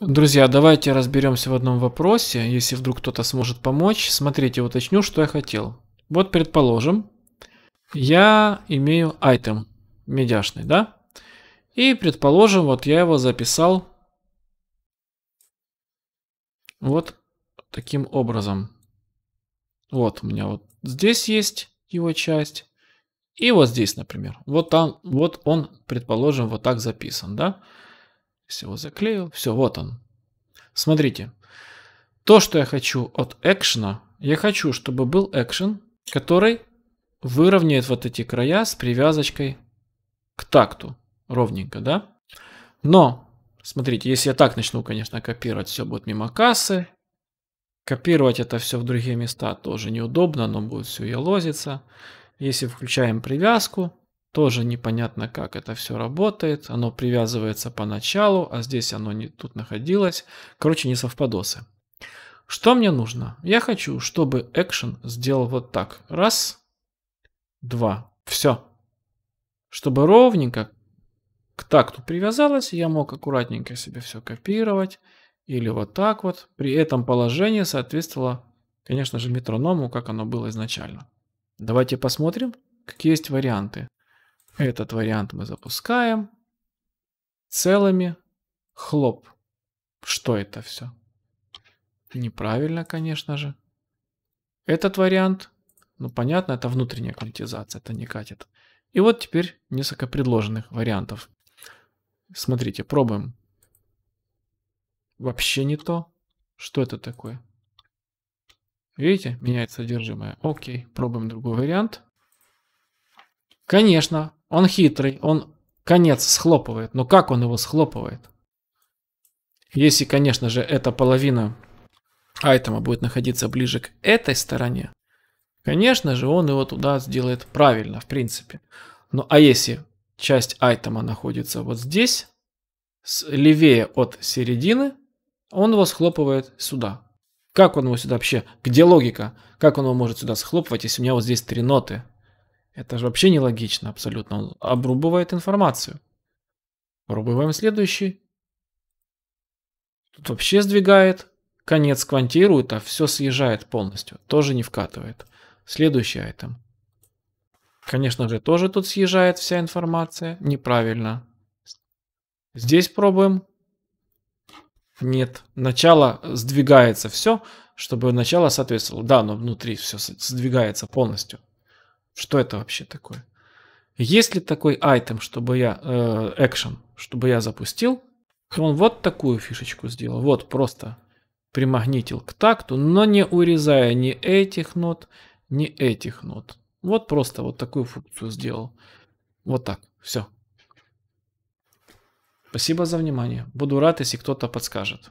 Друзья, давайте разберемся в одном вопросе, если вдруг кто-то сможет помочь. Смотрите, уточню, что я хотел. Вот, предположим, я имею item медяшный, да? И, предположим, вот я его записал вот таким образом. Вот у меня вот здесь есть его часть. И вот здесь, например. Вот, там, вот он, предположим, вот так записан, да? Да. Всего заклеил. Все, вот он. Смотрите. То, что я хочу от экшена, я хочу, чтобы был экшен, который выровняет вот эти края с привязочкой к такту. Ровненько, да? Но, смотрите, если я так начну, конечно, копировать, все будет мимо кассы. Копировать это все в другие места тоже неудобно, но будет все елозиться. Если включаем привязку, тоже непонятно, как это все работает. Оно привязывается поначалу, а здесь оно не тут находилось. Короче, не совпадосы. Что мне нужно? Я хочу, чтобы экшен сделал вот так. Раз, два, все. Чтобы ровненько к такту привязалось, я мог аккуратненько себе все копировать. Или вот так вот. При этом положение соответствовало, конечно же, метроному, как оно было изначально. Давайте посмотрим, какие есть варианты. Этот вариант мы запускаем. Целыми. Хлоп. Что это все? Неправильно, конечно же. Этот вариант, ну понятно, это внутренняя квантизация, это не катит. И вот теперь несколько предложенных вариантов. Смотрите, пробуем. Вообще не то. Что это такое? Видите, меняет содержимое. Окей, пробуем другой вариант. Конечно, он хитрый, он конец схлопывает. Но как он его схлопывает? Если, конечно же, эта половина айтема будет находиться ближе к этой стороне, конечно же, он его туда сделает правильно, в принципе. Ну а если часть айтема находится вот здесь, левее от середины, он его схлопывает сюда. Как он его сюда вообще? Где логика? Как он его может сюда схлопывать, если у меня вот здесь три ноты? Это же вообще нелогично абсолютно. Он обрубывает информацию. Пробуем следующий. Тут вообще сдвигает. Конец квантирует, а все съезжает полностью. Тоже не вкатывает. Следующий айтем. Конечно же, тоже тут съезжает вся информация. Неправильно. Здесь пробуем. Нет. Начало сдвигается все, чтобы начало соответствовало. Да, но внутри все сдвигается полностью. Что это вообще такое? Есть ли такой айтем, чтобы я, э, экшен, чтобы я запустил, он вот такую фишечку сделал, вот просто примагнитил к такту, но не урезая ни этих нот, ни этих нот. Вот просто вот такую функцию сделал. Вот так, все. Спасибо за внимание. Буду рад, если кто-то подскажет.